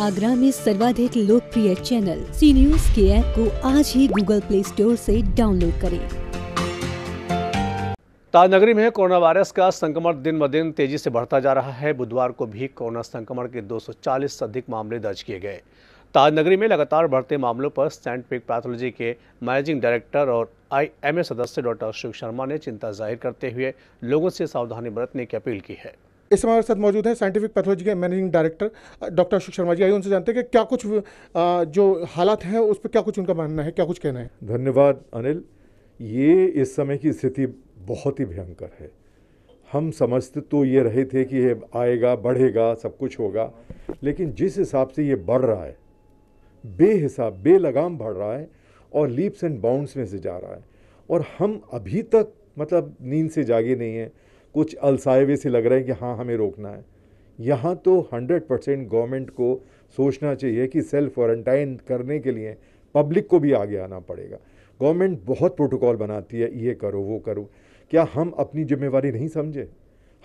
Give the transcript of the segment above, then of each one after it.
आगरा में सर्वाधिक लोकप्रिय चैनल सी न्यूज के ऐप को आज ही गूगल प्ले स्टोर से डाउनलोड करें ताजनगरी में कोरोना वायरस का संक्रमण दिन ब दिन तेजी से बढ़ता जा रहा है बुधवार को भी कोरोना संक्रमण के 240 से अधिक मामले दर्ज किए गए ताजनगरी में लगातार बढ़ते मामलों पर सैंट पैथोलॉजी के मैनेजिंग डायरेक्टर और आईएमए सदस्य डॉक्टर अशोक शर्मा ने चिंता जाहिर करते हुए लोगों से सावधानी बरतने की अपील की है इस समय हमारे साथ मौजूद है साइंटिफिक पैथोलॉजी के managing director doctor Ashok Sharma ji आइए उनसे जानते हैं कि क्या कुछ जो हालात हैं उस पर क्या कुछ उनका मानना है क्या कुछ कहना है धन्यवाद अनिल ये इस समय की स्थिति बहुत ही भयंकर है हम समझते तो ये रहे थे कि ये आएगा बढ़ेगा सब कुछ होगा लेकिन जिस हिसाब से ये बढ़ रहा है बेहिसाब बेलगाम बढ़ रहा है और लीप्स एंड बाउंड्स में से जा रहा है और हम अभी तक मतलब नींद से जागे नहीं हैं कुछ अलसाए से लग रहे हैं कि हाँ हमें रोकना है यहाँ तो 100 परसेंट गवर्नमेंट को सोचना चाहिए कि सेल्फ क्वारंटाइन करने के लिए पब्लिक को भी आगे आना पड़ेगा गवर्नमेंट बहुत प्रोटोकॉल बनाती है ये करो वो करो क्या हम अपनी जिम्मेवारी नहीं समझे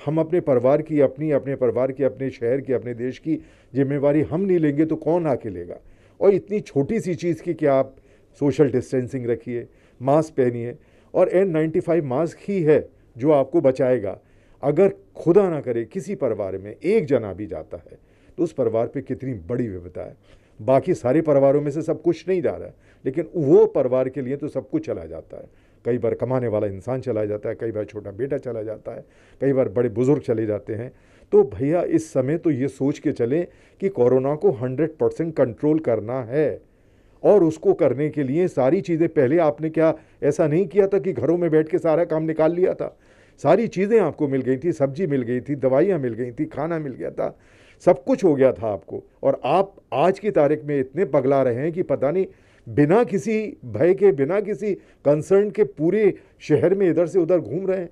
हम अपने परिवार की अपनी अपने परिवार की अपने शहर की अपने देश की जिम्मेवारी हम नहीं लेंगे तो कौन आके लेगा और इतनी छोटी सी चीज़ की कि आप सोशल डिस्टेंसिंग रखिए मास्क पहनिए और एन नाइन्टी फाइव मास्क ही है जो आपको बचाएगा अगर खुदा ना करे किसी परिवार में एक जना भी जाता है तो उस परिवार पे कितनी बड़ी विपदा है बाकी सारे परिवारों में से सब कुछ नहीं जा रहा है लेकिन वो परिवार के लिए तो सब कुछ चला जाता है कई बार कमाने वाला इंसान चला जाता है कई बार छोटा बेटा चला जाता है कई बार बड़े बुज़ुर्ग चले जाते हैं तो भैया इस समय तो ये सोच के चलें कि कोरोना को हंड्रेड परसेंट कंट्रोल करना है और उसको करने के लिए सारी चीज़ें पहले आपने क्या ऐसा नहीं किया था कि घरों में बैठ के सारा काम निकाल लिया था सारी चीज़ें आपको मिल गई थी सब्जी मिल गई थी दवाइयाँ मिल गई थी खाना मिल गया था सब कुछ हो गया था आपको और आप आज की तारीख में इतने पगला रहे हैं कि पता नहीं बिना किसी भय के बिना किसी कंसर्न के पूरे शहर में इधर से उधर घूम रहे हैं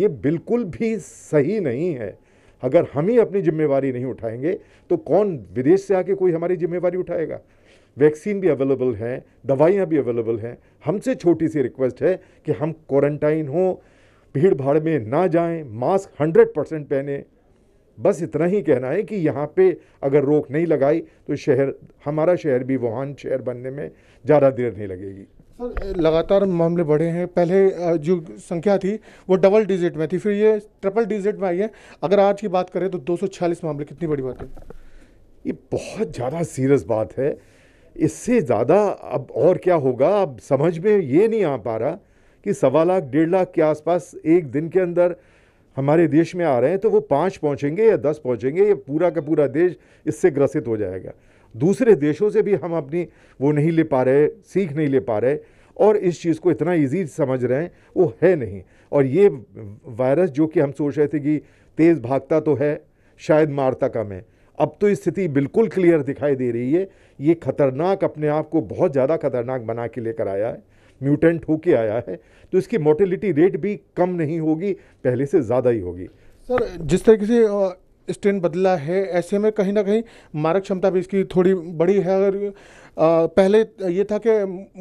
ये बिल्कुल भी सही नहीं है अगर हम ही अपनी जिम्मेवारी नहीं उठाएंगे तो कौन विदेश से आके कोई हमारी जिम्मेवारी उठाएगा वैक्सीन भी अवेलेबल है दवाइयाँ भी अवेलेबल हैं हमसे छोटी सी रिक्वेस्ट है कि हम क्वारंटाइन हों भीड़ भाड़ में ना जाएं मास्क हंड्रेड परसेंट पहने बस इतना ही कहना है कि यहाँ पे अगर रोक नहीं लगाई तो शहर हमारा शहर भी वुहान शहर बनने में ज़्यादा देर नहीं लगेगी सर लगातार मामले बढ़े हैं पहले जो संख्या थी वो डबल डिजिट में थी फिर ये ट्रिपल डिजिट में आई है अगर आज की बात करें तो दो मामले कितनी बड़ी बात है ये बहुत ज़्यादा सीरियस बात है इससे ज़्यादा अब और क्या होगा अब समझ में ये नहीं आ पा रहा कि सवा लाख डेढ़ लाख के आसपास एक दिन के अंदर हमारे देश में आ रहे हैं तो वो पाँच पहुँचेंगे या दस पहुँचेंगे या पूरा का पूरा देश इससे ग्रसित हो जाएगा दूसरे देशों से भी हम अपनी वो नहीं ले पा रहे सीख नहीं ले पा रहे और इस चीज़ को इतना इजी समझ रहे हैं वो है नहीं और ये वायरस जो कि हम सोच रहे थे कि तेज़ भागता तो है शायद मारता कम है अब तो स्थिति बिल्कुल क्लियर दिखाई दे रही है ये खतरनाक अपने आप को बहुत ज़्यादा खतरनाक बना के लेकर आया है म्यूटेंट होके आया है तो इसकी मोटिलिटी रेट भी कम नहीं होगी पहले से ज़्यादा ही होगी सर जिस तरीके से स्ट्रेन बदला है ऐसे में कहीं ना कहीं मारक क्षमता भी इसकी थोड़ी बड़ी है अगर पहले ये था कि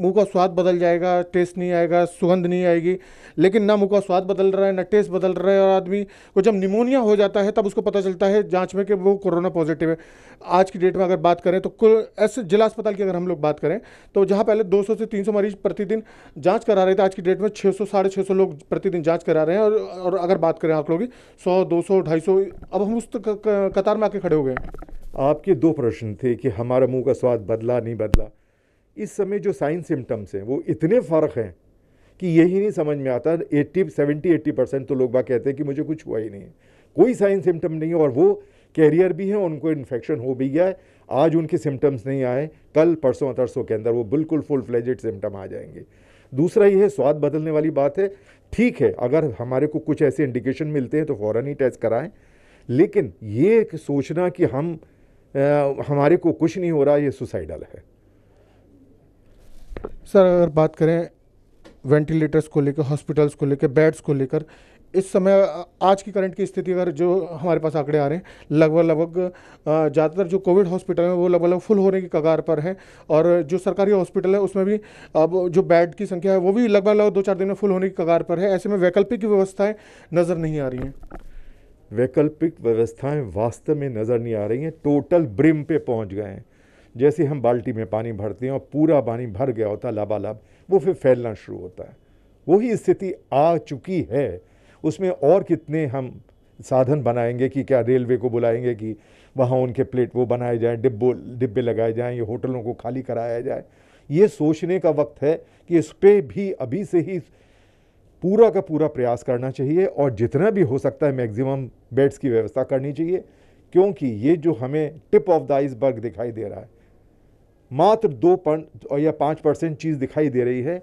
मुंह का स्वाद बदल जाएगा टेस्ट नहीं आएगा सुगंध नहीं आएगी लेकिन ना मुंह का स्वाद बदल रहा है ना टेस्ट बदल रहा है और आदमी को जब निमोनिया हो जाता है तब उसको पता चलता है जांच में कि वो कोरोना पॉजिटिव है आज की डेट में अगर बात करें तो कुल ऐसे जिला अस्पताल की अगर हम लोग बात करें तो जहाँ पहले दो से तीन मरीज प्रतिदिन जाँच करा रहे थे आज की डेट में छः सौ साढ़े छः लोग प्रतिदिन जाँच करा रहे हैं और, अगर बात करें आप की सौ दो सौ अब हम उस तो कतार में आके खड़े हो गए आपके दो प्रश्न थे कि हमारा मुंह का स्वाद बदला नहीं बदला इस समय जो साइन सिम्टम्स हैं वो इतने फ़र्क हैं कि यही नहीं समझ में आता एट्टी सेवेंटी एट्टी परसेंट तो लोग बात कहते हैं कि मुझे कुछ हुआ ही नहीं है कोई साइन सिम्टम नहीं है और वो कैरियर भी हैं उनको इन्फेक्शन हो भी गया है आज उनके सिम्टम्स नहीं आए कल परसों तरसों के अंदर वो बिल्कुल फुल फ्लेजेड सिम्टम आ जाएंगे दूसरा ये है स्वाद बदलने वाली बात है ठीक है अगर हमारे को कुछ ऐसे इंडिकेशन मिलते हैं तो फ़ौरन ही टेस्ट कराएं लेकिन ये सोचना कि हम आ, हमारे को कुछ नहीं हो रहा ये सुसाइडल है सर अगर बात करें वेंटिलेटर्स को लेकर हॉस्पिटल्स को लेकर बेड्स को लेकर इस समय आज की करंट की स्थिति अगर जो हमारे पास आंकड़े आ रहे हैं लगभग लगभग ज़्यादातर जो कोविड हॉस्पिटल हैं वो लगभग लगभग फुल होने की कगार पर है और जो सरकारी हॉस्पिटल है उसमें भी अब जो बेड की संख्या है वो भी लगभग लगभग दो चार दिन में फुल होने की कगार पर है ऐसे में वैकल्पिक व्यवस्थाएँ नज़र नहीं आ रही हैं वैकल्पिक व्यवस्थाएं वास्तव में नज़र नहीं आ रही हैं टोटल ब्रिम पे पहुंच गए हैं जैसे हम बाल्टी में पानी भरते हैं और पूरा पानी भर गया होता है लाबालाब वो फिर फैलना शुरू होता है वही स्थिति आ चुकी है उसमें और कितने हम साधन बनाएंगे कि क्या रेलवे को बुलाएंगे कि वहाँ उनके प्लेट वो बनाए जाएँ डिब्बो डिब्बे लगाए जाएँ ये होटलों को खाली कराया जाए ये सोचने का वक्त है कि इस पर भी अभी से ही पूरा का पूरा प्रयास करना चाहिए और जितना भी हो सकता है मैक्सिमम बेड्स की व्यवस्था करनी चाहिए क्योंकि ये जो हमें टिप ऑफ द आइसबर्ग दिखाई दे रहा है मात्र दो पर या पाँच परसेंट चीज़ दिखाई दे रही है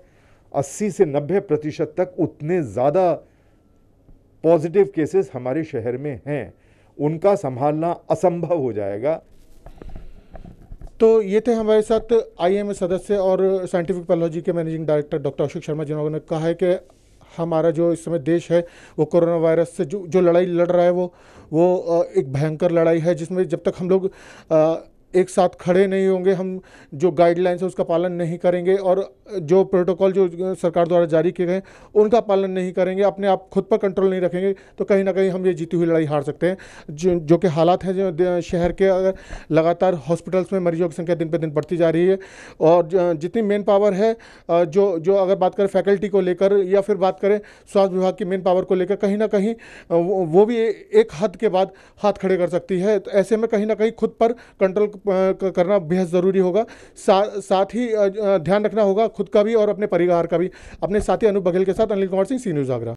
अस्सी से नब्बे प्रतिशत तक उतने ज़्यादा पॉजिटिव केसेस हमारे शहर में हैं उनका संभालना असंभव हो जाएगा तो ये थे हमारे साथ आईएमए सदस्य और साइंटिफिक पैथोलॉजी के managing director doctor Ashok Sharma जिन्होंने कहा है कि हमारा जो इस समय देश है वो कोरोना वायरस से जो जो लड़ाई लड़ रहा है वो वो एक भयंकर लड़ाई है जिसमें जब तक हम लोग एक साथ खड़े नहीं होंगे हम जो गाइडलाइंस है उसका पालन नहीं करेंगे और जो प्रोटोकॉल जो सरकार द्वारा जारी किए गए उनका पालन नहीं करेंगे अपने आप खुद पर कंट्रोल नहीं रखेंगे तो कहीं ना कहीं हम ये जीती हुई लड़ाई हार सकते हैं जो जो कि हालात हैं जो शहर के अगर लगातार हॉस्पिटल्स में मरीजों की संख्या दिन पर दिन बढ़ती जा रही है और जितनी मेन पावर है जो जो अगर बात करें फैकल्टी को लेकर या फिर बात करें स्वास्थ्य विभाग की मेन पावर को लेकर कहीं ना कहीं वो भी एक हद के बाद हाथ खड़े कर सकती है तो ऐसे में कहीं ना कहीं खुद पर कंट्रोल करना बेहद ज़रूरी होगा सा, साथ ही ध्यान रखना होगा खुद का भी और अपने परिवार का भी अपने साथी अनूप बघेल के साथ अनिल कुमार सिंह सी न्यूज़ आगरा